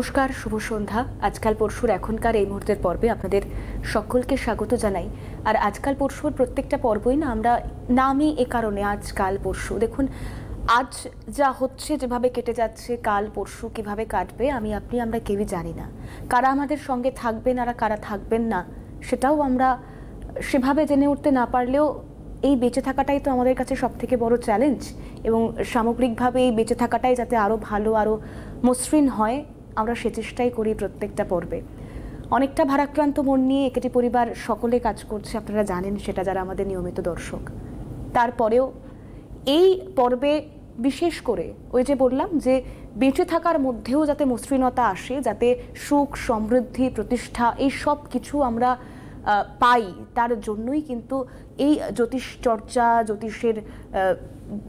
নমস্কার শুভ সন্ধ্যা আজকাল পরশুর এখনকার এই মুহূর্তের পর্বে আপনাদের সকলকে স্বাগত জানাই আর আজকাল পরশুর প্রত্যেকটা পর্বই না আমরা নামই এ কারণে আজকাল পরশু দেখুন আজ যা হচ্ছে যেভাবে কেটে যাচ্ছে কাল পরশু কিভাবে কাটবে আমি আপনি আমরা কেউই জানি না কারা আমাদের সঙ্গে থাকবেন আর কারা থাকবেন না সেটাও আমরা সেভাবে জেনে উঠতে না পারলেও এই বেঁচে থাকাটাই তো আমাদের কাছে সব থেকে বড় চ্যালেঞ্জ এবং সামগ্রিকভাবে এই বেঁচে থাকাটাই যাতে আরও ভালো আরও মসৃণ হয় আমরা সে চেষ্টাই করি প্রত্যেকটা পর্বে অনেকটা ভারাক্রান্ত মন নিয়ে একটি পরিবার সকলে কাজ করছে আপনারা জানেন সেটা যারা আমাদের নিয়মিত দর্শক তারপরেও এই পর্বে বিশেষ করে ওই যে বললাম যে বেঁচে থাকার মধ্যেও যাতে মসৃণতা আসে যাতে সুখ সমৃদ্ধি প্রতিষ্ঠা এই সব কিছু আমরা পাই তার জন্যই কিন্তু এই জ্যোতিষ চর্চা জ্যোতিষের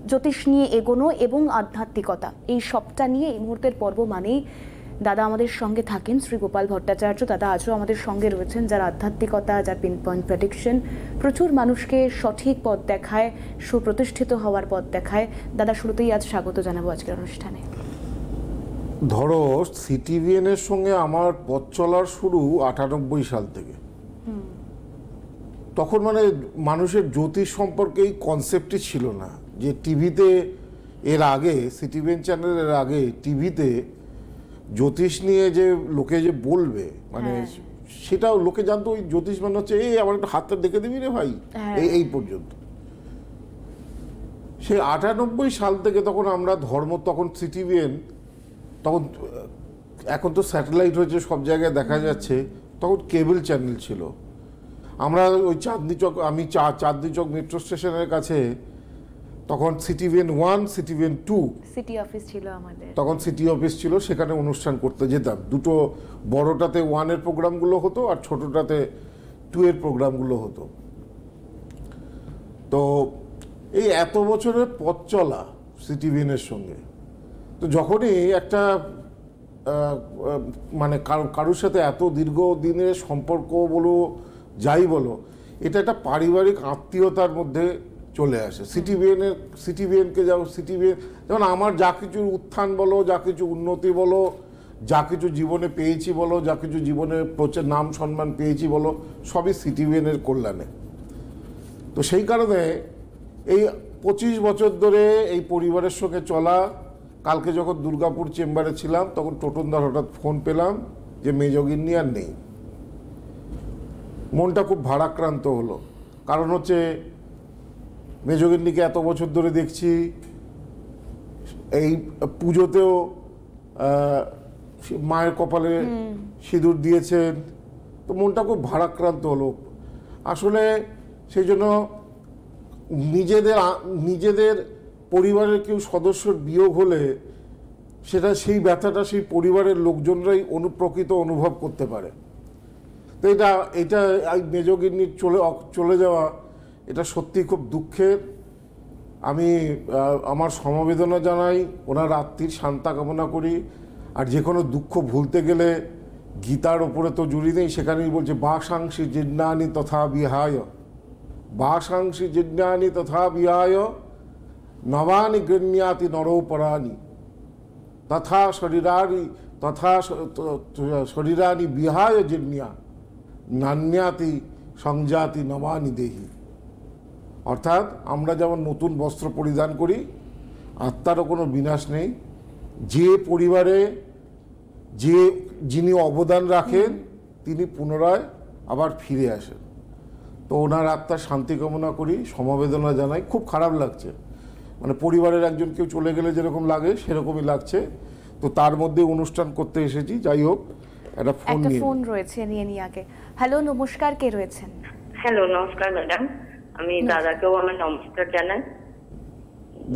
জ্যোতিষ নিয়ে এগোনো এবং আধ্যাত্মিকতা এই সবটা নিয়ে এই মুহূর্তের পর্ব মানেই দাদা আমাদের সঙ্গে থাকেন শ্রী গোপাল ভট্টাচার্য দাদা আজও আমাদের সঙ্গে রয়েছেন যার আধ্যাত্মিকতা যার পিন পয়েন্ট প্রেডিকশন প্রচুর মানুষকে সঠিক পথ দেখায় সুপ্রতিষ্ঠিত হওয়ার পথ দেখায় দাদা শুরুতেই আজ স্বাগত জানাবো আজকের অনুষ্ঠানে ধরো সিটিভিএন এর সঙ্গে আমার পথ চলার শুরু আটানব্বই সাল থেকে তখন মানে মানুষের জ্যোতিষ সম্পর্কে এই কনসেপ্টই ছিল না যে টিভিতে এর আগে সিটিভিএন চ্যানেলের আগে টিভিতে জ্যোতিষ নিয়ে যে লোকে যে বলবে মানে হ্যাঁ। সেটাও লোকে জানতো ওই জ্যোতিষ মানে হচ্ছে এই আমার একটু হাতটা দেখে দিবি রে ভাই হ্যাঁ। এই এই পর্যন্ত সেই আটানব্বই সাল থেকে তখন আমরা ধর্ম তখন সিটিভিএন তখন এখন তো স্যাটেলাইট হয়েছে সব জায়গায় দেখা যাচ্ছে তখন কেবল চ্যানেল ছিল আমরা ওই চাঁদনি চক আমি চাঁদনি চক মেট্রো স্টেশনের কাছে তখন সিটি ভেন ওয়ান সিটি ভেন টু সিটি অফিস ছিল আমাদের তখন সিটি অফিস ছিল সেখানে অনুষ্ঠান করতে যেতাম দুটো বড়টাতে ওয়ানের প্রোগ্রামগুলো হতো আর ছোটোটাতে টু এর প্রোগ্রামগুলো হতো তো এই এত বছরের পথ চলা সিটি ভেনের সঙ্গে তো যখনই একটা মানে কারোর সাথে এত দীর্ঘ দিনের সম্পর্ক বলো যাই বলো এটা একটা পারিবারিক আত্মীয়তার মধ্যে চলে আসে সিটিবিএনের সিটিবিএনকে যাও সিটিবিএন যেমন আমার যা কিছু উত্থান বলো যা কিছু উন্নতি বলো যা কিছু জীবনে পেয়েছি বলো যা কিছু জীবনে প্রচুর নাম সম্মান পেয়েছি বলো সবই সিটিবিএনের কল্যাণে তো সেই কারণে এই পঁচিশ বছর ধরে এই পরিবারের সঙ্গে চলা কালকে যখন দুর্গাপুর চেম্বারে ছিলাম তখন টোটনদার হঠাৎ ফোন পেলাম যে মেজগিন্নি আর নেই মনটা খুব ভারাক্রান্ত হলো কারণ হচ্ছে মেজগিন্নিকে এত বছর ধরে দেখছি এই পুজোতেও মায়ের কপালে সিঁদুর দিয়েছেন তো মনটা খুব ভারাক্রান্ত হলো আসলে সেই জন্য নিজেদের নিজেদের পরিবারের কেউ সদস্যর বিয়োগ হলে সেটা সেই ব্যথাটা সেই পরিবারের লোকজনরাই অনুপ্রকৃত অনুভব করতে পারে তো এটা এটা এই মেজগিন্নির চলে চলে যাওয়া এটা সত্যি খুব দুঃখের আমি আমার সমবেদনা জানাই ওনার আত্মীর শান্তা কামনা করি আর যে কোনো দুঃখ ভুলতে গেলে গীতার ওপরে তো জুড়ি নেই সেখানেই বলছে বাসাংশী জিজ্ঞানি তথা বিহায় বাসাংশী জিজ্ঞানি তথা বিহায় নবানি গৃণ্যাতি নরপরাণী তথা শরীরারি তথা শরীরানি বিহায় জিজ্ঞা নান্যাতি সংজাতি নবানি দেহী অর্থাৎ আমরা যেমন নতুন বস্ত্র পরিধান করি আত্মারও কোনো বিনাশ নেই যে পরিবারে যে যিনি অবদান রাখেন তিনি পুনরায় আবার ফিরে আসেন তো ওনার আত্মার শান্তি কামনা করি সমবেদনা জানাই খুব খারাপ লাগছে মানে পরিবারের একজন কেউ চলে গেলে যেরকম লাগে সেরকমই লাগছে তো তার মধ্যে অনুষ্ঠান করতে এসেছি যাই হোক একটা ফোন ফোন রয়েছে নিয়ে নিয়ে আগে হ্যালো নমস্কার কে রয়েছেন হ্যালো নমস্কার ম্যাডাম আমি দাদাকেও আমার নমস্কার জানাই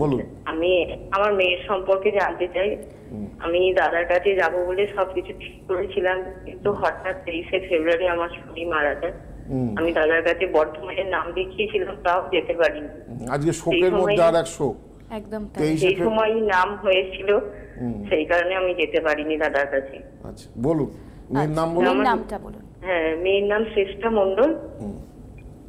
বলুন আমি আমার মেয়ের সম্পর্কে জানতে চাই আমি দাদার কাছে যাব বলে সবকিছু ঠিক করেছিলাম কিন্তু হঠাৎ তেইশে ফেব্রুয়ারি আমার শনি মারা যায় আমি দাদার কাছে বর্ধমানের নাম দেখিয়েছিলাম তাও যেতে পারিনি আজকে শোকের মধ্যে আর এক শোক একদম সেই সময় নাম হয়েছিল সেই কারণে আমি যেতে পারিনি দাদার কাছে আচ্ছা বলুন মেয়ের আচ্ছা, নাম বলুন নামটা বলুন হ্যাঁ মেয়ের নাম শ্রেষ্ঠা মণ্ডল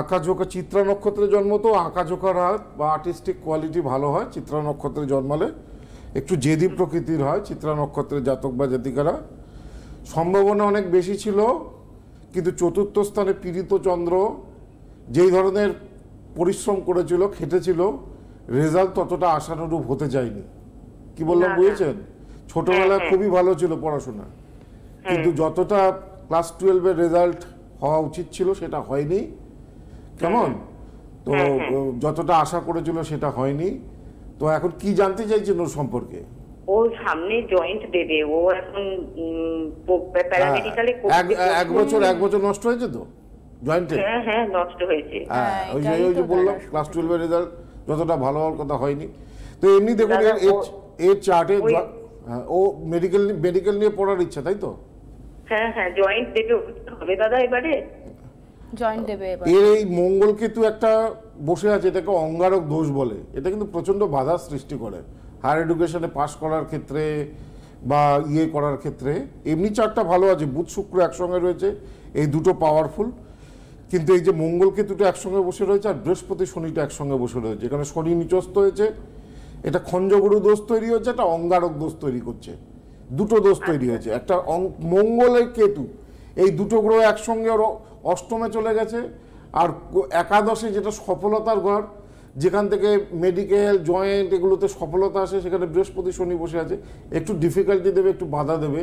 আঁকাঝোঁকা চিত্রা নক্ষত্রে জন্ম তো আঁকাঝোঁকার হাত বা আর্টিস্টিক কোয়ালিটি ভালো হয় চিত্রা নক্ষত্রে জন্মালে একটু জেদি প্রকৃতির হয় চিত্রা নক্ষত্রের জাতক বা জাতিকারা সম্ভাবনা অনেক বেশি ছিল কিন্তু চতুর্থ স্থানে পীড়িত চন্দ্র যেই ধরনের পরিশ্রম করেছিল খেটেছিল রেজাল্ট ততটা আশানুরূপ হতে চায়নি কি বললাম বুঝেছেন ছোটবেলায় খুবই ভালো ছিল পড়াশোনা কিন্তু যতটা ক্লাস টুয়েলভের রেজাল্ট হওয়া উচিত ছিল সেটা হয়নি কেমন তো যতটা আশা করেছিল সেটা হয়নি তো এখন কি জানতে চাইছেন ওর সম্পর্কে ও সামনে জয়েন্ট দেবে ও এখন হ্যাঁ, এক বছর এক বছর নষ্ট হয়েছে তো জয়েন্টে হ্যাঁ হ্যাঁ নষ্ট হয়েছে হ্যাঁ, হ্যাঁ, ওই যে বললাম ক্লাস রেজাল্ট যতটা ভালো হওয়ার কথা হয়নি তো এমনি দেখুন এর এর চার্টে ও মেডিকেল মেডিকেল নিয়ে পড়ার ইচ্ছা তাই তো হ্যাঁ হ্যাঁ জয়েন্ট দেবে হবে দাদা এবারে জয়েন্ট দেবে এর এই মঙ্গল কেতু একটা বসে আছে এটাকে অঙ্গারক দোষ বলে এটা কিন্তু প্রচণ্ড বাধা সৃষ্টি করে হায়ার এডুকেশনে পাশ করার ক্ষেত্রে বা ইয়ে করার ক্ষেত্রে এমনি চারটা ভালো আছে বুধ শুক্র একসঙ্গে রয়েছে এই দুটো পাওয়ারফুল কিন্তু এই যে মঙ্গল কেতুটা একসঙ্গে বসে রয়েছে আর বৃহস্পতি শনিটা একসঙ্গে বসে রয়েছে এখানে শনি নিচস্ত হয়েছে এটা খঞ্জগুরু দোষ তৈরি হচ্ছে একটা অঙ্গারক দোষ তৈরি করছে দুটো দোষ তৈরি হয়েছে একটা মঙ্গলের কেতু এই দুটো গ্রহ একসঙ্গে ওর অষ্টমে চলে গেছে আর একাদশে যেটা সফলতার ঘর যেখান থেকে মেডিকেল জয়েন্ট এগুলোতে সফলতা আসে সেখানে বৃহস্পতি শনি বসে আছে একটু ডিফিকাল্টি দেবে একটু বাধা দেবে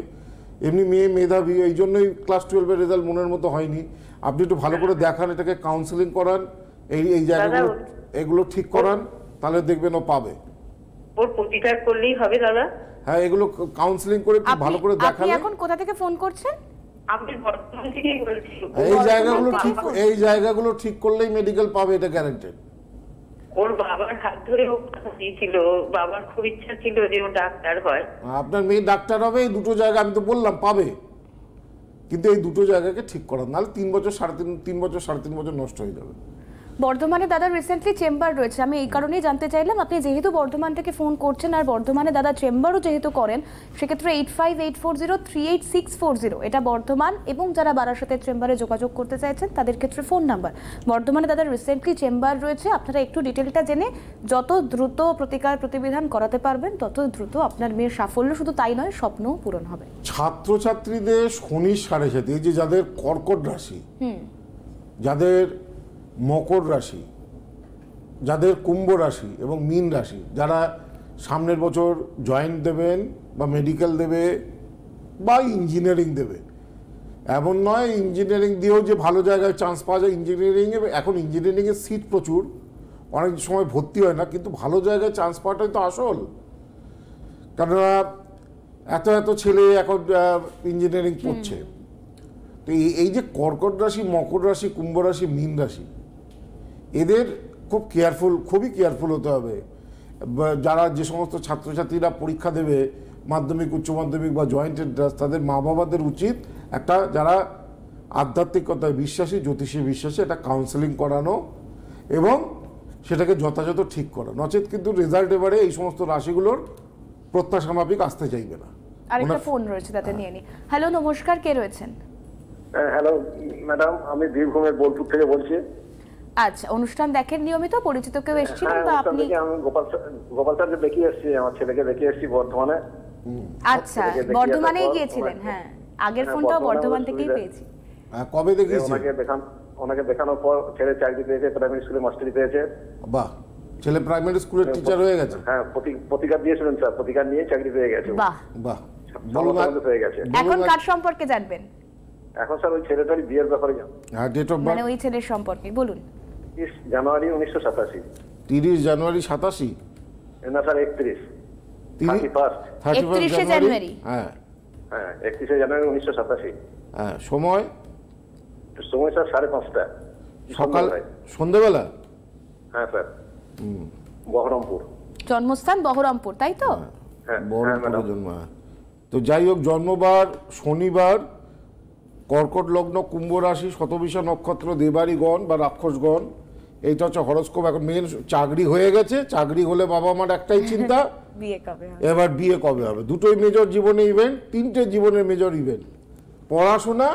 এমনি মেয়ে মেধাবী এই জন্যই ক্লাস টুয়েলভের রেজাল্ট মনের মতো হয়নি আপনি একটু ভালো করে দেখান এটাকে কাউন্সেলিং করান এই এই জায়গাগুলো এগুলো ঠিক করান তাহলে দেখবেন ও পাবে প্রতিকার করলেই হবে দাদা হ্যাঁ এগুলো কাউন্সেলিং করে ভালো করে দেখান এখন কোথা থেকে ফোন করছেন এই জায়গাগুলো ঠিক এই জায়গাগুলো ঠিক করলেই মেডিকেল পাবে এটা গ্যারান্টেড ওর বাবার হাত ধরে বাবার খুব ইচ্ছা ছিল যে ও ডাক্তার হয় হ্যাঁ, আপনার মেয়ে ডাক্তার হবে এই দুটো জায়গা আমি তো বললাম পাবে কিন্তু এই দুটো জায়গাকে ঠিক করা নাহলে তিন বছর সাড়ে তিন তিন বছর সাড়ে তিন বছর নষ্ট হয়ে যাবে বর্ধমানে দাদা রিসেন্টলি চেম্বার রয়েছে আমি এই কারণেই জানতে চাইলাম আপনি যেহেতু বর্ধমান থেকে ফোন করছেন আর বর্ধমানে দাদা চেম্বারও যেহেতু করেন সেক্ষেত্রে eight five eight four zero three eight six four zero এটা বর্ধমান এবং যারা বারাসাতের চেম্বারে যোগাযোগ করতে চাইছেন তাদের ক্ষেত্রে ফোন নাম্বার বর্ধমানে দাদা রিসেন্টলি চেম্বার রয়েছে আপনারা একটু ডিটেলটা জেনে যত দ্রুত প্রতিকার প্রতিবিধান করাতে পারবেন তত দ্রুত আপনার মেয়ের সাফল্য শুধু তাই নয় স্বপ্নও পূরণ হবে ছাত্রছাত্রীদের শনি সাড়ে সাথে যে যাদের কর্কট রাশি যাদের মকর রাশি যাদের কুম্ভ রাশি এবং মীন রাশি যারা সামনের বছর জয়েন্ট দেবেন বা মেডিকেল দেবে বা ইঞ্জিনিয়ারিং দেবে এমন নয় ইঞ্জিনিয়ারিং দিয়েও যে ভালো জায়গায় চান্স পাওয়া যায় ইঞ্জিনিয়ারিংয়ে এখন ইঞ্জিনিয়ারিংয়ের সিট প্রচুর অনেক সময় ভর্তি হয় না কিন্তু ভালো জায়গায় চান্স পাওয়াটাই তো আসল কেননা এত এত ছেলে এখন ইঞ্জিনিয়ারিং পড়ছে তো এই যে কর্কট রাশি মকর রাশি কুম্ভ রাশি মীন রাশি এদের খুব কেয়ারফুল খুবই কেয়ারফুল হতে হবে যারা যে সমস্ত ছাত্রছাত্রীরা পরীক্ষা দেবে মাধ্যমিক উচ্চ মাধ্যমিক বা জয়েন্ট এন্ট্রান্স তাদের মা বাবাদের উচিত একটা যারা আধ্যাত্মিকতায় বিশ্বাসী জ্যোতিষী বিশ্বাসী একটা কাউন্সেলিং করানো এবং সেটাকে যথাযথ ঠিক করা নচেত কিন্তু রেজাল্ট এবারে এই সমস্ত রাশিগুলোর মাফিক আসতে চাইবে না আরেকটা ফোন রয়েছে তাতে নিয়ে নি হ্যালো নমস্কার কে রয়েছেন হ্যালো ম্যাডাম আমি বীরভূমের বোলপুর থেকে বলছি আচ্ছা অনুষ্ঠান দেখেন নিয়মিত পরিচিত কেউ হ্যাঁ, এসেছিলেন হ্যাঁ, বা আপনি আমি গোপাল গোপাল স্যার দেখি এসেছি আমার ছেলেকে দেখি এসেছি বর্তমানে আচ্ছা বর্ধমানেই গিয়েছিলেন হ্যাঁ আগের হ্যাঁ, ফোনটাও বর্ধমান থেকেই পেয়েছি কবে দেখিয়েছি ওনাকে দেখান ওনাকে দেখানোর পর ছেলে চাকরি পেয়েছে প্রাইমারি স্কুলে মাস্টারি পেয়েছে বাহ ছেলে প্রাইমারি স্কুলের টিচার হয়ে গেছে হ্যাঁ প্রতিকার দিয়েছিলেন স্যার প্রতিকার নিয়ে চাকরি পেয়ে গেছে বাহ বাহ বলুন হয়ে গেছে এখন কার সম্পর্কে জানবেন এখন স্যার ওই ছেলেটারই বিয়ের ব্যাপারে জানবেন মানে ওই ছেলের সম্পর্কে বলুন জানুয়ারি উনিশশো সাতাশি তিরিশ জানুয়ারি সাতাশি হ্যাঁ, না স্যার একত্রিশ জন্মস্থান তাই তো হ্যাঁ। হ্যাঁ, জন্ম তো যাই হোক জন্মবার শনিবার কর্কট লগ্ন কুম্ভ রাশি শতবিশা নক্ষত্র দেবারিগণ বা রাক্ষসগণ এইটা হচ্ছে হরস্কোপ এখন মেয়ের চাকরি হয়ে গেছে চাকরি হলে বাবা মার একটাই চিন্তা এবার বিয়ে কবে হবে দুটোই মেজর জীবনে ইভেন্ট তিনটে জীবনের মেজর ইভেন্ট পড়াশোনা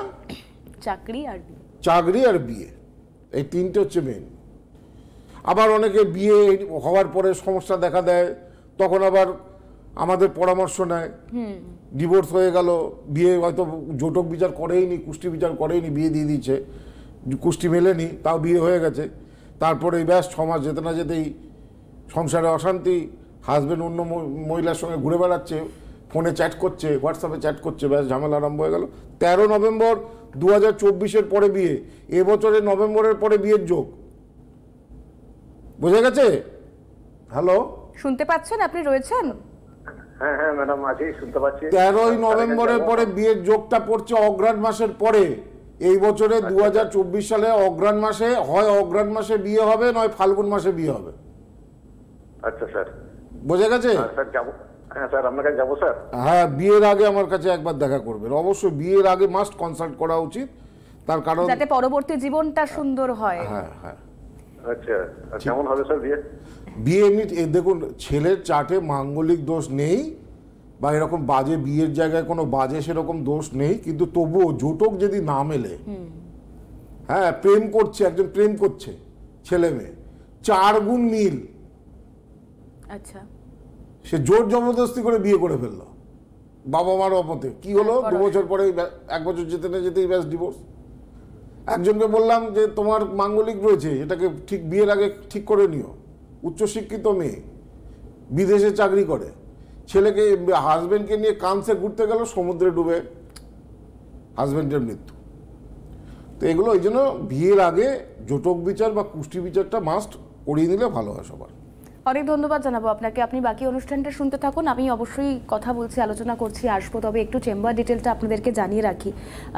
চাকরি আর চাকরি আর বিয়ে এই তিনটে হচ্ছে মেন আবার অনেকে বিয়ে হওয়ার পরে সমস্যা দেখা দেয় তখন আবার আমাদের পরামর্শ নেয় ডিভোর্স হয়ে গেল বিয়ে হয়তো জোটক বিচার করেইনি কুষ্টি বিচার করেইনি বিয়ে দিয়ে দিয়েছে কুষ্টি মেলেনি তাও বিয়ে হয়ে গেছে তারপরে এই ব্যাস ছমাস যেতে না যেতেই সংসারে অশান্তি হাজব্যান্ড অন্য মহিলার সঙ্গে ঘুরে বেড়াচ্ছে ফোনে চ্যাট করছে হোয়াটসঅ্যাপে চ্যাট করছে ব্যাস ঝামেলা আরম্ভ হয়ে গেল তেরো নভেম্বর দু হাজার পরে বিয়ে এবছরে নভেম্বরের পরে বিয়ের যোগ বুঝে গেছে হ্যালো শুনতে পাচ্ছেন আপনি রয়েছেন হ্যাঁ, হ্যাঁ, তেরোই নভেম্বরের পরে বিয়ের যোগটা পড়ছে অগ্রাণ মাসের পরে এই বছরে আচ্ছা। দু সালে অগ্রাণ মাসে হয় অগ্রাণ মাসে বিয়ে হবে নয় ফাল্গুন মাসে বিয়ে হবে আচ্ছা স্যার বোঝা গেছে হ্যাঁ, হ্যাঁ, হ্যাঁ বিয়ের আগে আমার কাছে একবার দেখা করবেন অবশ্যই বিয়ের আগে মাস্ট কনসাল্ট করা উচিত তার কারণ যাতে পরবর্তী জীবনটা সুন্দর হয় হ্যাঁ হ্যাঁ আচ্ছা, আচ্ছা কেমন হবে স্যার বিয়ে বিয়ে এমনি দেখুন ছেলের চাটে মাঙ্গলিক দোষ নেই বা এরকম বাজে বিয়ের জায়গায় কোনো বাজে সেরকম দোষ নেই কিন্তু তবুও জোটক যদি না মেলে হ্যাঁ প্রেম করছে একজন প্রেম করছে ছেলে মেয়ে চার গুণ মিল আচ্ছা সে জোর জবরদস্তি করে বিয়ে করে ফেললো বাবা মার অপতে কি হলো দু বছর পরে এক বছর যেতে না যেতেই ব্যাস ডিভোর্স একজনকে বললাম যে তোমার মাঙ্গলিক রয়েছে এটাকে ঠিক বিয়ের আগে ঠিক করে নিও উচ্চশিক্ষিত মেয়ে বিদেশে চাকরি করে ছেলেকে হাজব্যান্ডকে নিয়ে কানসে ঘুরতে গেল সমুদ্রে ডুবে হাজব্যান্ডের মৃত্যু তো এগুলো ওই জন্য বিয়ের আগে জোটক বিচার বা কুষ্টি বিচারটা মাস্ট করিয়ে নিলে ভালো হয় সবার অনেক ধন্যবাদ জানাবো আপনাকে আপনি বাকি অনুষ্ঠানটা শুনতে থাকুন আমি অবশ্যই কথা বলছি আলোচনা করছি আসবো তবে একটু চেম্বার ডিটেলটা আপনাদেরকে জানিয়ে রাখি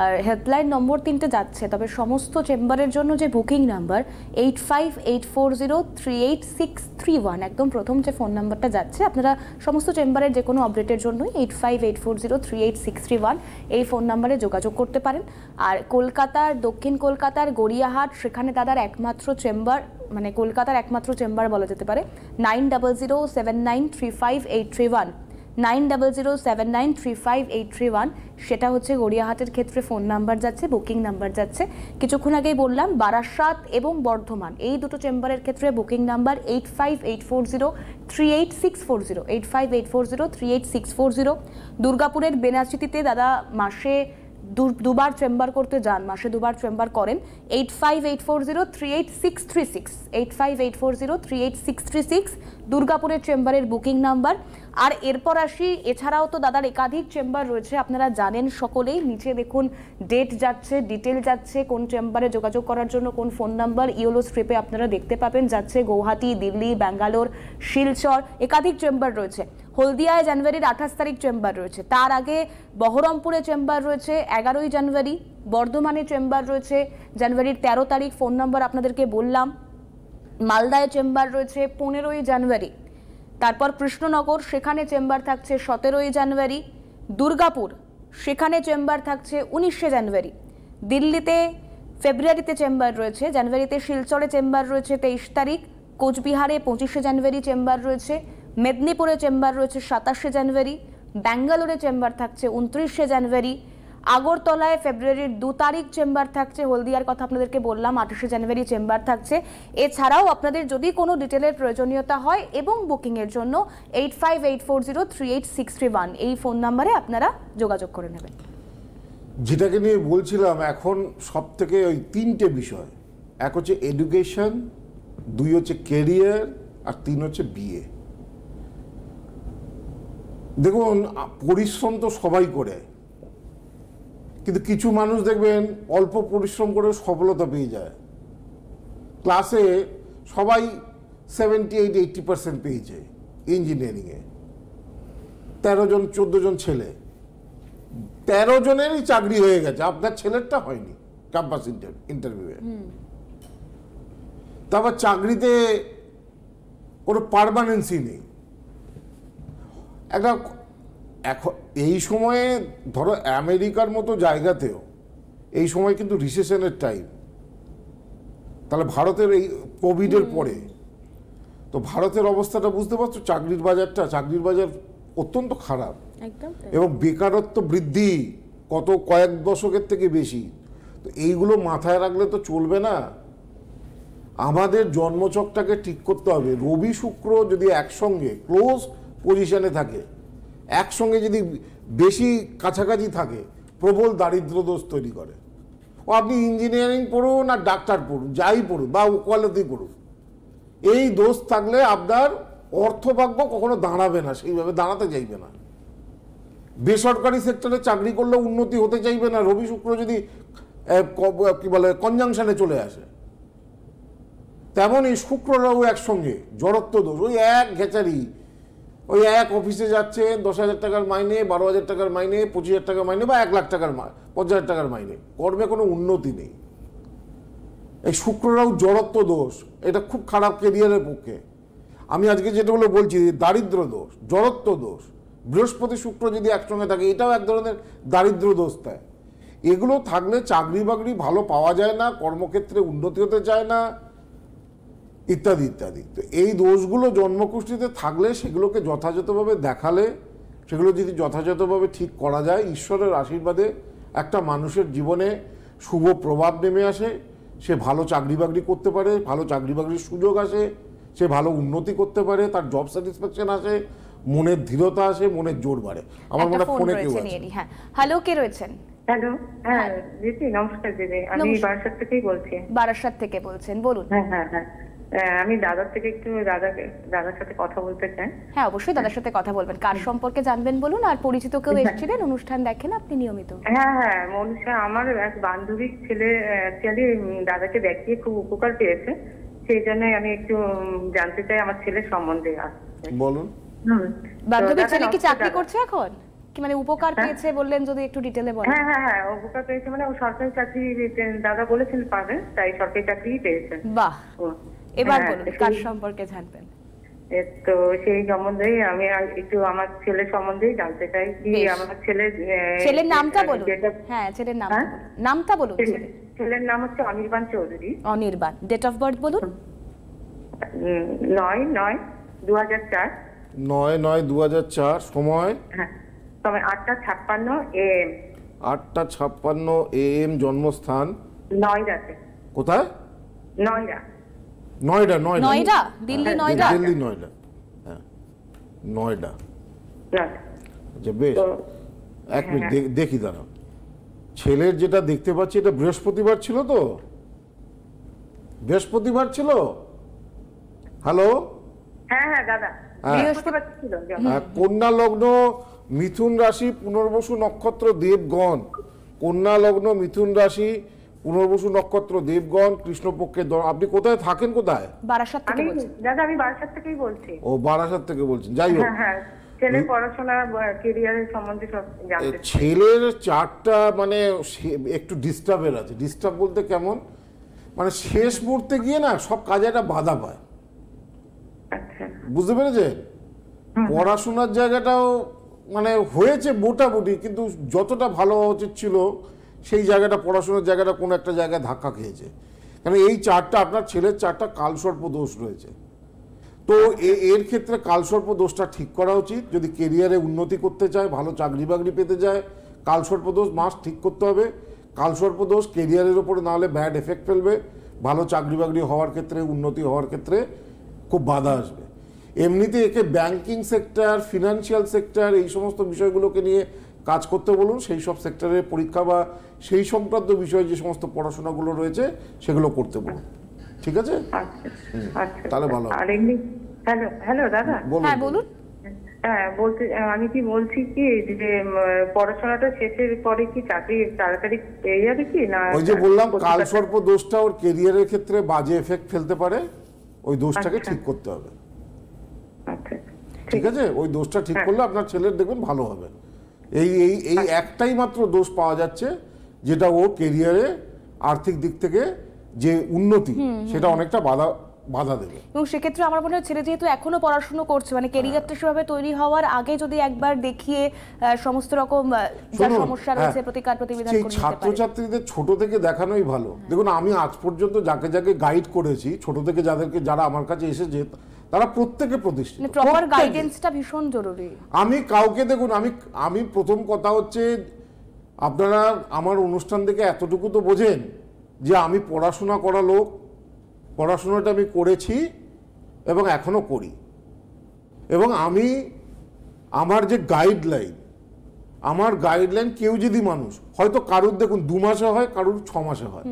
আর হেল্পলাইন নম্বর তিনটে যাচ্ছে তবে সমস্ত চেম্বারের জন্য যে booking number eight five eight four zero three eight six three one একদম প্রথম যে ফোন নাম্বারটা যাচ্ছে আপনারা সমস্ত চেম্বারের যে কোনো আপডেটের জন্য eight five eight four zero three eight six three one এই ফোন নাম্বারে যোগাযোগ করতে পারেন আর কলকাতার দক্ষিণ কলকাতার গড়িয়াহাট সেখানে দাদার একমাত্র চেম্বার মানে কলকাতার একমাত্র চেম্বার বলা যেতে পারে nine zero seven nine three five eight three one nine double zero seven nine three five eight three one সেটা হচ্ছে গড়িয়াহাটের ক্ষেত্রে ফোন নাম্বার যাচ্ছে বুকিং নাম্বার যাচ্ছে কিছুক্ষণ আগেই বললাম বারাসাত এবং বর্ধমান এই দুটো চেম্বারের ক্ষেত্রে booking number eight five eight four zero three eight six four zero eight five eight four zero three eight six four zero দুর্গাপুরের বেনাচিতিতে দাদা মাসে দুবার চেম্বার করতে যান মাসে দুবার চেম্বার করেন eight five eight four zero three eight six three six eight five eight four zero three eight six three six দুর্গাপুরের চেম্বারের বুকিং নাম্বার আর এরপর আসি এছাড়াও তো দাদার একাধিক চেম্বার রয়েছে আপনারা জানেন সকলেই নিচে দেখুন ডেট যাচ্ছে ডিটেল যাচ্ছে কোন চেম্বারে যোগাযোগ করার জন্য কোন ফোন নাম্বার ইওলো স্ট্রিপে আপনারা দেখতে পাবেন যাচ্ছে গৌহাটি দিল্লি ব্যাঙ্গালোর শিলচর একাধিক চেম্বার রয়েছে হলদিয়ায় জানুয়ারির আঠাশ তারিখ চেম্বার রয়েছে তার আগে বহরমপুরে চেম্বার রয়েছে এগারোই জানুয়ারি বর্ধমানে চেম্বার রয়েছে জানুয়ারির ১৩ তারিখ ফোন নাম্বার আপনাদেরকে বললাম মালদায় চেম্বার রয়েছে পনেরোই জানুয়ারি তারপর কৃষ্ণনগর সেখানে চেম্বার থাকছে সতেরোই জানুয়ারি দুর্গাপুর সেখানে চেম্বার থাকছে উনিশে জানুয়ারি দিল্লিতে ফেব্রুয়ারিতে চেম্বার রয়েছে জানুয়ারিতে শিলচরে চেম্বার রয়েছে তেইশ তারিখ কোচবিহারে পঁচিশে জানুয়ারি চেম্বার রয়েছে মেদিনীপুরে চেম্বার রয়েছে সাতাশে জানুয়ারি ব্যাঙ্গালোরে চেম্বার থাকছে উনত্রিশে জানুয়ারি আগরতলায় ফেব্রুয়ারির দু তারিখ চেম্বার থাকছে হলদিয়ার কথা আপনাদেরকে বললাম আঠাশে জানুয়ারি চেম্বার থাকছে এছাড়াও আপনাদের যদি কোনো ডিটেলের প্রয়োজনীয়তা হয় এবং বুকিংয়ের জন্য eight five eight four zero three eight six three one এই ফোন নাম্বারে আপনারা যোগাযোগ করে নেবেন যেটাকে নিয়ে বলছিলাম এখন সব থেকে ওই তিনটে বিষয় এক হচ্ছে এডুকেশন দুই হচ্ছে কেরিয়ার আর তিন হচ্ছে বিয়ে দেখুন পরিশ্রম তো সবাই করে কিন্তু কিছু মানুষ দেখবেন অল্প পরিশ্রম করে সফলতা পেয়ে যায় ক্লাসে সবাই সেভেন্টি এইট এইটটি পার্সেন্ট পেয়েছে ইঞ্জিনিয়ারিংয়ে তেরো জন চোদ্দ জন ছেলে তেরো জনেরই চাকরি হয়ে গেছে আপনার ছেলেরটা হয়নি ক্যাম্পাস ইন্টারভিউয়ে তারপর চাকরিতে কোনো পারমানেন্সি নেই একটা এখন এই সময়ে ধরো আমেরিকার মতো জায়গাতেও এই সময় কিন্তু রিসেশনের টাইম তাহলে ভারতের এই কোভিডের পরে তো ভারতের অবস্থাটা বুঝতে পারছো চাকরির বাজারটা চাকরির বাজার অত্যন্ত খারাপ এবং বেকারত্ব বৃদ্ধি কত কয়েক দশকের থেকে বেশি তো এইগুলো মাথায় রাখলে তো চলবে না আমাদের জন্মচকটাকে ঠিক করতে হবে রবি শুক্র যদি একসঙ্গে ক্লোজ পজিশনে থাকে একসঙ্গে যদি বেশি কাছাকাছি থাকে প্রবল দারিদ্র দোষ তৈরি করে ও আপনি ইঞ্জিনিয়ারিং পড়ুন আর ডাক্তার পড়ুন যাই পড়ুন বা ওকালতি পড়ুন এই দোষ থাকলে আপনার অর্থভাগ্য কখনো দাঁড়াবে না সেইভাবে দাঁড়াতে চাইবে না বেসরকারি সেক্টরে চাকরি করলে উন্নতি হতে চাইবে না রবি শুক্র যদি কি বলে কনজাংশনে চলে আসে তেমনই শুক্ররাও একসঙ্গে জড়ত্ব দোষ ওই এক ঘেচারি ওই এক অফিসে যাচ্ছে দশ হাজার টাকার মাইনে বারো হাজার টাকার মাইনে পঁচিশ হাজার টাকার মাইনে বা এক লাখ টাকার পঞ্চাশ হাজার টাকার মাইনে কর্মে কোনো উন্নতি নেই এই শুক্ররাও জড়ত্ব দোষ এটা খুব খারাপ কেরিয়ারের পক্ষে আমি আজকে যেটাগুলো বলছি দারিদ্র দোষ জড়ত্ব দোষ বৃহস্পতি শুক্র যদি একসঙ্গে থাকে এটাও এক ধরনের দারিদ্র দোষ দেয় এগুলো থাকলে চাকরি বাকরি ভালো পাওয়া যায় না কর্মক্ষেত্রে উন্নতি হতে চায় না ইত্যাদি ইত্যাদি তো এই দোষগুলো জন্মকুষ্ঠিতে থাকলে সেগুলোকে যথাযথভাবে দেখালে সেগুলো যদি যথাযথভাবে ঠিক করা যায় ঈশ্বরের আশীর্বাদে একটা মানুষের জীবনে শুভ প্রভাব নেমে আসে সে ভালো চাকরি বাকরি করতে পারে ভালো চাকরি বাকরির সুযোগ আসে সে ভালো উন্নতি করতে পারে তার জব স্যাটিসফ্যাকশন আসে মনের দৃঢ়তা আসে মনের জোর বাড়ে আমার মনে ফোনে কেউ হ্যাঁ হ্যালো কে রয়েছেন হ্যালো হ্যাঁ দিদি নমস্কার দিদি আমি বারাসাত থেকেই বলছি বারাসাত থেকে বলছেন বলুন হ্যাঁ হ্যাঁ, হ্যাঁ। হ্যাঁ, আমি দাদার থেকে একটু দাদাকে দাদার সাথে কথা বলতে চাই হ্যাঁ অবশ্যই দাদার সাথে কথা বলবেন কার সম্পর্কে জানবেন বলুন আর পরিচিত কেউ হ্যাঁ। এসেছিলেন অনুষ্ঠান দেখেন আপনি নিয়মিত হ্যাঁ হ্যাঁ মনীষা আমার এক বান্ধবীর ছেলে অ্যাকচুয়ালি দাদাকে দেখিয়ে খুব উপকার পেয়েছে সেই জন্য আমি একটু জানতে চাই আমার ছেলের সম্বন্ধে বলুন বান্ধবীর ছেলে কি চাকরি করছে এখন কি মানে উপকার হ্যাঁ। পেয়েছে বললেন যদি একটু ডিটেলে বলেন হ্যাঁ হ্যাঁ হ্যাঁ উপকার পেয়েছে মানে ও সরকারি চাকরি দাদা বলেছেন পাবে তাই সরকারি চাকরিই পেয়েছে বাহ এবার হ্যাঁ, বলুন কার সম্পর্কে জানবেন তো সেই সম্বন্ধে আমি একটু আমার ছেলে সম্বন্ধে জানতে চাই কি আমার ছেলে ছেলের নামটা বলুন হ্যাঁ ছেলের নাম হ্যাঁ? নামটা বলুন ছেলের নাম হচ্ছে Anirban Chowdhury Anirban date of birth বলুন নয় নয় দু হাজার চার নয় নয় দু হাজার চার সময় হ্যাঁ, সময় আটটা ছাপ্পান্ন এ এম আটটা ছাপ্পান্ন এ এম জন্মস্থান নয়ডাতে কোথায় নয়রা নয়ডা নয়ডা নয়ডা হ্যাঁ, দিল্লি নয়ডা দিল্লি নয়ডা হ্যাঁ নয়ডা আচ্ছা বেশ এক মিনিট হ্যাঁ, হ্যাঁ। দেখি দাঁড়াও ছেলের যেটা দেখতে পাচ্ছি এটা বৃহস্পতিবার ছিল তো বৃহস্পতিবার ছিল হ্যালো হ্যাঁ হ্যাঁ দাদা কন্যা লগ্ন মিথুন রাশি পুনর্বসু নক্ষত্র দেবগণ কন্যা লগ্ন মিথুন রাশি পুনর্বসু নক্ষত্র দেবগণ কৃষ্ণপক্ষে আপনি কোথায় থাকেন কোথায় বারাসাত থেকে বলছেন দাদা আমি বারাসাত থেকেই বলছি ও বারাসাত থেকে বলছেন যাই হোক হ্যাঁ, হ্যাঁ। ছেলের চারটা মানে একটু ডিস্টার্বের আছে ডিস্টার্ব বলতে কেমন মানে শেষ মুহূর্তে গিয়ে না সব কাজে একটা বাধা পায় আচ্ছা। বুঝতে পেরেছেন পড়াশোনার জায়গাটাও মানে হয়েছে মোটামুটি কিন্তু যতটা ভালো হওয়া উচিত ছিল সেই জায়গাটা পড়াশোনার জায়গাটা কোনো একটা জায়গায় ধাক্কা খেয়েছে কারণ এই চারটা আপনার ছেলের চারটা কালসর্প দোষ রয়েছে তো এর ক্ষেত্রে কালসর্প দোষটা ঠিক করা উচিত যদি কেরিয়ারে উন্নতি করতে চায় ভালো চাকরি বাকরি পেতে চায় কালসর্প দোষ মাস ঠিক করতে হবে কালসর্প দোষ কেরিয়ারের ওপরে নাহলে ব্যাড এফেক্ট ফেলবে ভালো চাকরি বাকরি হওয়ার ক্ষেত্রে উন্নতি হওয়ার ক্ষেত্রে খুব বাধা আসবে এমনিতে একে ব্যাংকিং সেক্টর ফিনান্সিয়াল সেক্টর এই সমস্ত বিষয়গুলোকে নিয়ে কাজ করতে বলুন সেই সব সেক্টরের পরীক্ষা বা সেই সংক্রান্ত বিষয়ে যে সমস্ত পড়াশোনাগুলো রয়েছে সেগুলো করতে বলুন ঠিক আছে আচ্ছা, আচ্ছা। তাহলে ভালো হ্যালো হ্যালো দাদা বলুন হ্যাঁ, হ্যাঁ, কেরিয়ারের ক্ষেত্রে বাজে এফেক্ট ফেলতে পারে ওই দোষটাকে আচ্ছা। ঠিক করতে হবে ঠিক আছে ওই দোষটা ঠিক হ্যাঁ। করলে আপনার ছেলের দেখবেন ভালো হবে এই এই এই একটাই মাত্র দোষ পাওয়া যাচ্ছে যেটা ও কেরিয়ারে আর্থিক দিক থেকে যে উন্নতি সেটা অনেকটা বাধা বাধা দেবে এবং সেক্ষেত্রে আমার মনে হয় ছেলে যেহেতু এখনো পড়াশুনো করছে মানে কেরিয়ারটা হ্যাঁ। সেভাবে তৈরি হওয়ার আগে যদি একবার দেখিয়ে সমস্ত রকম সমস্যা হ্যাঁ। রয়েছে প্রতিকার প্রতিবিধান ছাত্রছাত্রীদের ছোট থেকে দেখানোই ভালো হ্যাঁ। দেখুন আমি আজ পর্যন্ত যাকে যাকে গাইড করেছি ছোট থেকে যাদেরকে যারা আমার কাছে এসেছে তারা প্রত্যেকে প্রতিষ্ঠিত গাইডেন্সটা মানে ভীষণ জরুরি আমি কাউকে দেখুন আমি আমি প্রথম কথা হচ্ছে আপনারা আমার অনুষ্ঠান থেকে এতটুকু তো বোঝেন যে আমি পড়াশোনা করা লোক পড়াশোনাটা আমি করেছি এবং এখনও করি এবং আমি আমার যে গাইডলাইন আমার গাইডলাইন কেউ যদি মানুষ হয়তো কারুর দেখুন দু মাসে হয় কারুর ছ মাসে হয়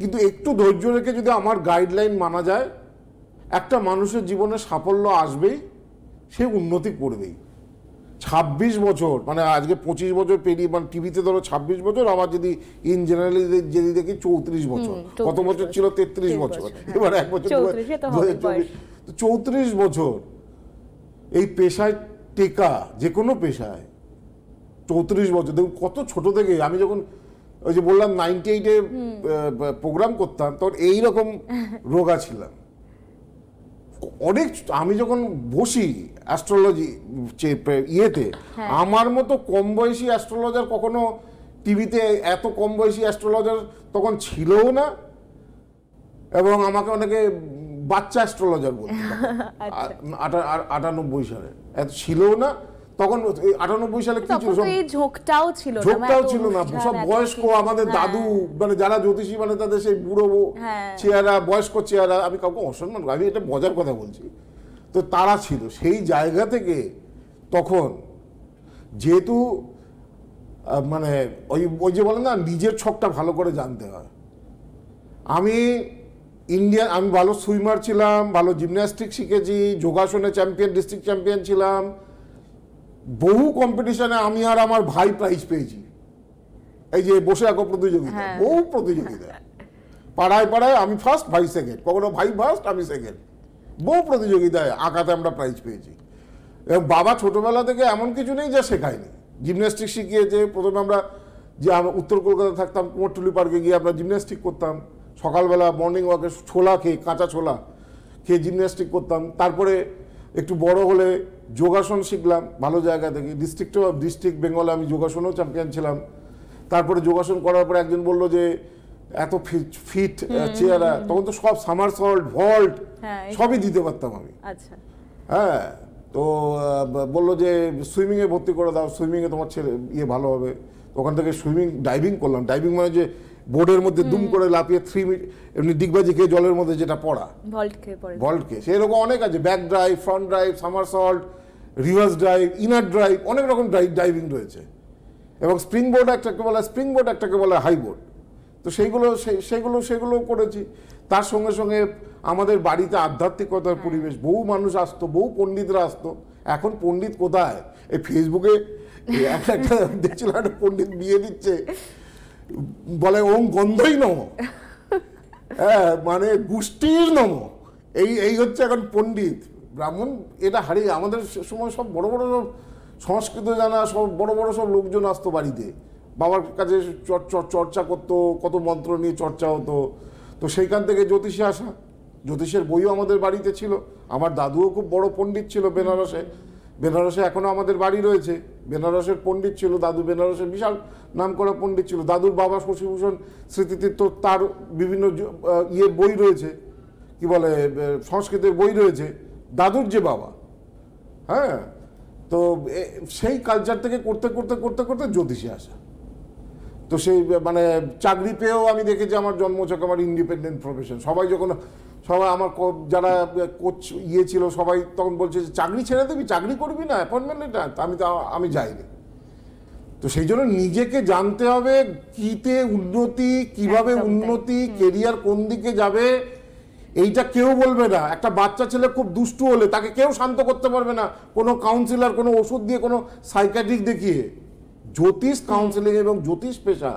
কিন্তু একটু ধৈর্য রেখে যদি আমার গাইডলাইন মানা যায় একটা মানুষের জীবনে সাফল্য আসবেই সে উন্নতি করবেই ছাব্বিশ বছর মানে আজকে পঁচিশ বছর পেরিয়ে মানে টিভিতে ধরো ছাব্বিশ বছর আবার যদি ইন জেনারেলি যদি দেখি চৌত্রিশ বছর কত বছর ছিল তেত্রিশ বছর এবার এক বছর চৌত্রিশ বছর এই পেশায় টেকা যে কোনো পেশায় চৌত্রিশ বছর দেখুন কত ছোট থেকে আমি যখন ওই যে বললাম নাইনটি এইটে প্রোগ্রাম করতাম তখন এইরকম রোগা ছিলাম অনেক আমি যখন বসি অ্যাস্ট্রোলজি ইয়েতে হ্যাঁ। আমার মতো কম বয়সী অ্যাস্ট্রোলজার কখনো টিভিতে এত কম বয়সী অ্যাস্ট্রোলজার তখন ছিলও না এবং আমাকে অনেকে বাচ্চা অ্যাস্ট্রোলজার বলতো আচ্ছা। আটানব্বই সালে এত ছিলও না তখন আটানব্বই সালে কিছু ঝোঁকটাও ছিল ঝোঁকটাও ছিল না মানে সব বয়স্ক হ্যাঁ। আমাদের দাদু মানে যারা জ্যোতিষী মানে তাদের সেই বুড়ো হ্যাঁ। চেহারা বয়স্ক চেহারা আমি কাউকে অসম্মান আমি এটা মজার কথা বলছি তো তারা ছিল সেই জায়গা থেকে তখন যেহেতু মানে ওই ওই যে বলে না নিজের ছকটা ভালো করে জানতে হয় আমি ইন্ডিয়া আমি ভালো সুইমার ছিলাম ভালো জিমন্যাস্টিক শিখেছি যোগাসনে চ্যাম্পিয়ন ডিস্ট্রিক্ট চ্যাম্পিয়ন ছিলাম বহু কম্পিটিশনে আমি আর আমার ভাই প্রাইজ পেয়েছি এই যে বসে আঁকো প্রতিযোগিতা হ্যাঁ। বহু প্রতিযোগিতা পাড়ায় পাড়ায় আমি ফার্স্ট ভাই সেকেন্ড কখনো ভাই ফার্স্ট আমি সেকেন্ড বহু প্রতিযোগিতায় আঁকাতে আমরা প্রাইজ পেয়েছি এবং বাবা ছোটোবেলা থেকে এমন কিছু নেই যা শেখায়নি জিমন্যাস্টিক শিখিয়েছে প্রথমে আমরা যে আমরা উত্তর কলকাতা থাকতাম কুমোরটুলি পার্কে গিয়ে আমরা জিমন্যাস্টিক করতাম সকালবেলা মর্নিং ওয়াকে ছোলা খেয়ে কাঁচা ছোলা খেয়ে জিমন্যাস্টিক করতাম তারপরে একটু বড় হলে যোগাসন শিখলাম ভালো জায়গা থেকে ডিস্ট্রিক্ট অফ ডিস্ট্রিক্ট বেঙ্গলে আমি যোগাসনও চ্যাম্পিয়ন ছিলাম তারপরে যোগাসন করার পরে একজন বলল যে এত ফিট ফিট চেয়ারা তখন তো সব সামার সল্ট ভল্ট সবই দিতে পারতাম আমি আচ্ছা। হ্যাঁ তো বললো যে সুইমিংয়ে ভর্তি করে দাও সুইমিংয়ে তোমার ছেলে ইয়ে ভালো হবে ওখান থেকে সুইমিং ডাইভিং করলাম ডাইভিং মানে যে বোর্ডের মধ্যে দুম করে লাপিয়ে থ্রি মিনিট এমনি দিগবাজি খেয়ে জলের মধ্যে যেটা পড়া ভল্ট খেয়ে সেরকম অনেক আছে back drive front drive somersault reverse drive inner drive অনেক রকম ড্রাইভ ড্রাইভিং রয়েছে এবং স্প্রিং বোর্ড একটাকে বলা স্প্রিং বোর্ড একটাকে বলা হাই বোর্ড তো সেইগুলো সেগুলো সেগুলো করেছি তার সঙ্গে সঙ্গে আমাদের বাড়িতে আধ্যাত্মিকতার হ্যাঁ। পরিবেশ বহু মানুষ আসতো বহু পণ্ডিতরা আসতো এখন পণ্ডিত কোথায় এই ফেসবুকে একটা একটা একটা পণ্ডিত বিয়ে দিচ্ছে বলে ওম গন্ধই নম হ্যাঁ মানে গোষ্ঠীর নম এই এই হচ্ছে এখন পণ্ডিত ব্রাহ্মণ এটা হারিয়ে আমাদের সময় সব বড় বড় সব সংস্কৃত জানা সব বড় বড় সব লোকজন আসতো বাড়িতে বাবার কাছে চর্চা করতো কত মন্ত্র নিয়ে চর্চা হতো তো সেইখান থেকে জ্যোতিষে আসা জ্যোতিষের বইও আমাদের বাড়িতে ছিল আমার দাদুও খুব বড় পণ্ডিত ছিল বেনারসে বেনারসে এখনও আমাদের বাড়ি রয়েছে বেনারসের পণ্ডিত ছিল দাদু বেনারসের বিশাল নাম করা পণ্ডিত ছিল দাদুর বাবা শশীভূষণ স্মৃতিতীর্থ তার বিভিন্ন ইয়ে বই রয়েছে কি বলে সংস্কৃতের বই রয়েছে দাদুর যে বাবা হ্যাঁ তো সেই কালচার থেকে করতে করতে করতে করতে জ্যোতিষে আসা তো সেই মানে চাকরি পেয়েও আমি দেখেছি আমার জন্মচক আমার ইন্ডিপেন্ডেন্ট প্রফেশন সবাই যখন সবাই আমার যারা কোচ ইয়ে ছিল সবাই তখন বলছে যে চাকরি ছেড়ে দিবি চাকরি করবি না অ্যাপয়েন্টমেন্ট এটা আমি তো আমি যাইনি তো সেই জন্য নিজেকে জানতে হবে কিতে উন্নতি কিভাবে উন্নতি কেরিয়ার কোন দিকে যাবে এইটা কেউ বলবে না একটা বাচ্চা ছেলে খুব দুষ্টু হলে তাকে কেউ শান্ত করতে পারবে না কোনো কাউন্সিলার কোনো ওষুধ দিয়ে কোনো সাইকাট্রিক দেখিয়ে জ্যোতিষ কাউন্সিলিং এবং জ্যোতিষ পেশা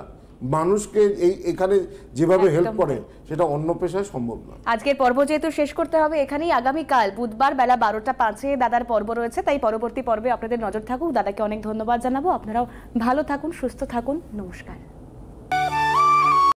মানুষকে এই এখানে যেভাবে হেল্প করে সেটা অন্য পেশায় সম্ভব নয় আজকের পর্ব যেহেতু শেষ করতে হবে এখানেই আগামীকাল বুধবার বেলা বারোটা পাঁচে দাদার পর্ব রয়েছে তাই পরবর্তী পর্বে আপনাদের নজর থাকুক দাদাকে অনেক ধন্যবাদ জানাবো আপনারাও ভালো থাকুন সুস্থ থাকুন নমস্কার